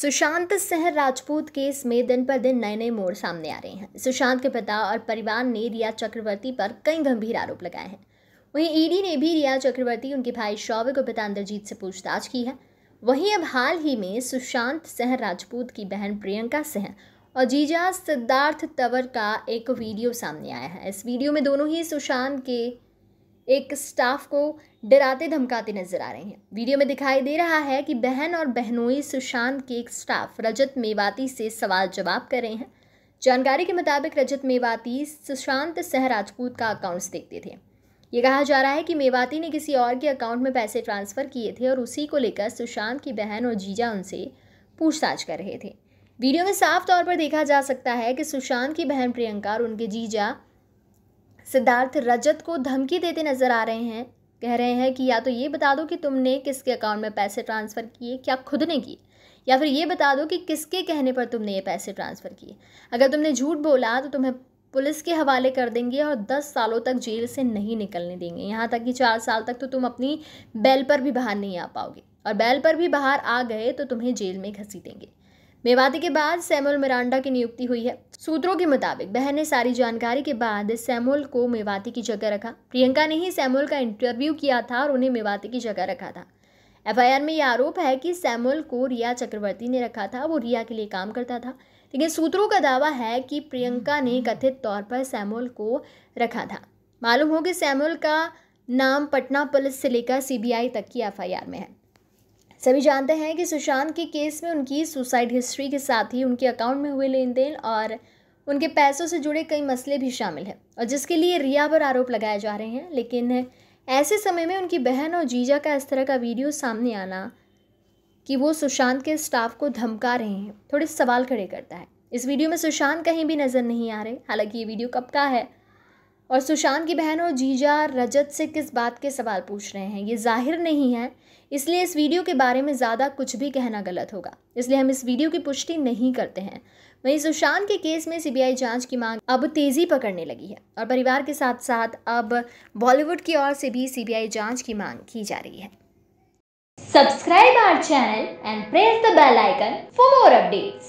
सुशांत सहर राजपूत केस में दिन पर दिन नए नए मोड़ सामने आ रहे हैं सुशांत के पिता और परिवार ने रिया चक्रवर्ती पर कई गंभीर आरोप लगाए हैं वहीं ईडी ने भी रिया चक्रवर्ती उनके भाई शौविक को पिता इंद्रजीत से पूछताछ की है वहीं अब हाल ही में सुशांत सहर राजपूत की बहन प्रियंका सिंह और जीजा सिद्धार्थ तवर का एक वीडियो सामने आया है इस वीडियो में दोनों ही सुशांत के एक स्टाफ को डराते धमकाते नजर आ रहे हैं वीडियो में दिखाई दे रहा है कि बहन और बहनोई सुशांत के एक स्टाफ रजत मेवाती से सवाल जवाब कर रहे हैं जानकारी के मुताबिक रजत मेवाती सुशांत सह राजपूत का अकाउंट्स देखते थे ये कहा जा रहा है कि मेवाती ने किसी और के अकाउंट में पैसे ट्रांसफ़र किए थे और उसी को लेकर सुशांत की बहन और जीजा उनसे पूछताछ कर रहे थे वीडियो में साफ तौर पर देखा जा सकता है कि सुशांत की बहन प्रियंका और उनके जीजा सिद्धार्थ रजत को धमकी देते नजर आ रहे हैं कह रहे हैं कि या तो ये बता दो कि तुमने किसके अकाउंट में पैसे ट्रांसफ़र किए क्या खुद ने किए या फिर ये बता दो कि किसके कहने पर तुमने ये पैसे ट्रांसफ़र किए अगर तुमने झूठ बोला तो तुम्हें पुलिस के हवाले कर देंगे और दस सालों तक जेल से नहीं निकलने देंगे यहाँ तक कि चार साल तक तो तुम अपनी बैल पर भी बाहर नहीं आ पाओगे और बैल पर भी बाहर आ गए तो तुम्हें जेल में घसी देंगे मेवाती के बाद सैमुअल मिरांडा की नियुक्ति हुई है सूत्रों के मुताबिक बहन ने सारी जानकारी के बाद सैमुअल को मेवाती की जगह रखा प्रियंका ने ही सैमुअल का इंटरव्यू किया था और उन्हें मेवाती की जगह रखा था एफआईआर में यह आरोप है कि सैमुअल को रिया चक्रवर्ती ने रखा था वो रिया के लिए काम करता था लेकिन सूत्रों का दावा है कि प्रियंका ने कथित तौर पर सैमुअल को रखा था मालूम हो कि सैमुअल का नाम पटना पुलिस से लेकर सीबीआई तक की एफआईआर में है सभी जानते हैं कि सुशांत के केस में उनकी सुसाइड हिस्ट्री के साथ ही उनके अकाउंट में हुए लेन देन और उनके पैसों से जुड़े कई मसले भी शामिल हैं और जिसके लिए रिया पर आरोप लगाए जा रहे हैं लेकिन ऐसे समय में उनकी बहन और जीजा का इस तरह का वीडियो सामने आना कि वो सुशांत के स्टाफ को धमका रहे हैं थोड़े सवाल खड़े करता है इस वीडियो में सुशांत कहीं भी नज़र नहीं आ रहे हालांकि ये वीडियो कब का है और सुशांत की बहन और जीजा रजत से किस बात के सवाल पूछ रहे हैं ये जाहिर नहीं है इसलिए इस वीडियो के बारे में ज़्यादा कुछ भी कहना गलत होगा इसलिए हम इस वीडियो की पुष्टि नहीं करते हैं वहीं सुशांत के केस में सीबीआई जांच की मांग अब तेज़ी पकड़ने लगी है और परिवार के साथ साथ अब बॉलीवुड की ओर से भी सीबीआई जांच की मांग की जा रही है subscribe our channel and press the bell icon for more updates